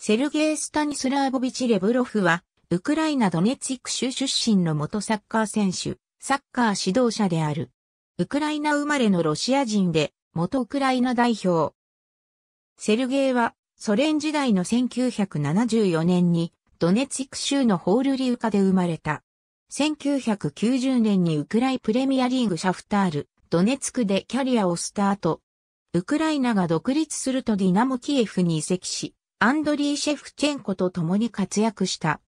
セルゲイ・スタニスラーボビチ・レブロフは、ウクライナ・ドネツィク州出身の元サッカー選手、サッカー指導者である。ウクライナ生まれのロシア人で、元ウクライナ代表。セルゲイは、ソ連時代の1974年に、ドネツィク州のホールリウカで生まれた。1990年にウクライプレミアリーグシャフタール、ドネツクでキャリアをスタート。ウクライナが独立するとディナモキエフに移籍し、アンドリー・シェフチェンコと共に活躍した。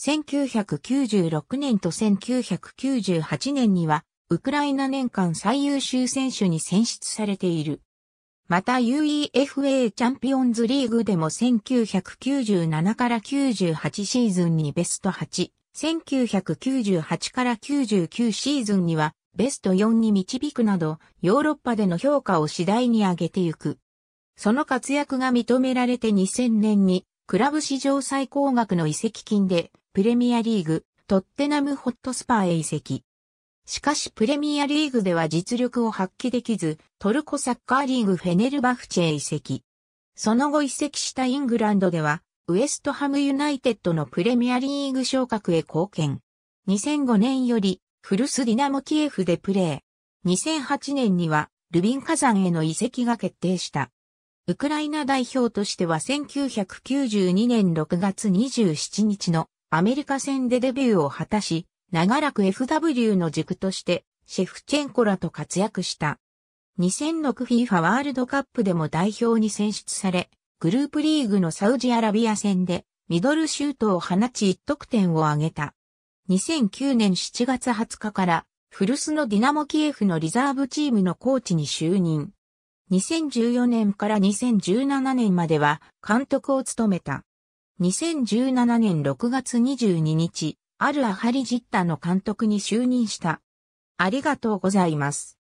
1996年と1998年には、ウクライナ年間最優秀選手に選出されている。また UEFA チャンピオンズリーグでも1997から98シーズンにベスト8、1998から99シーズンにはベスト4に導くなど、ヨーロッパでの評価を次第に上げていく。その活躍が認められて2000年に、クラブ史上最高額の移籍金で、プレミアリーグ、トッテナムホットスパーへ移籍。しかしプレミアリーグでは実力を発揮できず、トルコサッカーリーグフェネルバフチェへ移籍。その後移籍したイングランドでは、ウエストハムユナイテッドのプレミアリーグ昇格へ貢献。2005年より、フルスディナモキエフでプレー。2008年には、ルビン火山への移籍が決定した。ウクライナ代表としては1992年6月27日のアメリカ戦でデビューを果たし、長らく FW の軸としてシェフチェンコらと活躍した。2006 FIFA ワールドカップでも代表に選出され、グループリーグのサウジアラビア戦でミドルシュートを放ち1得点を挙げた。2009年7月20日から古巣のディナモキエフのリザーブチームのコーチに就任。2014年から2017年までは監督を務めた。2017年6月22日、あるアハリ・ジッタの監督に就任した。ありがとうございます。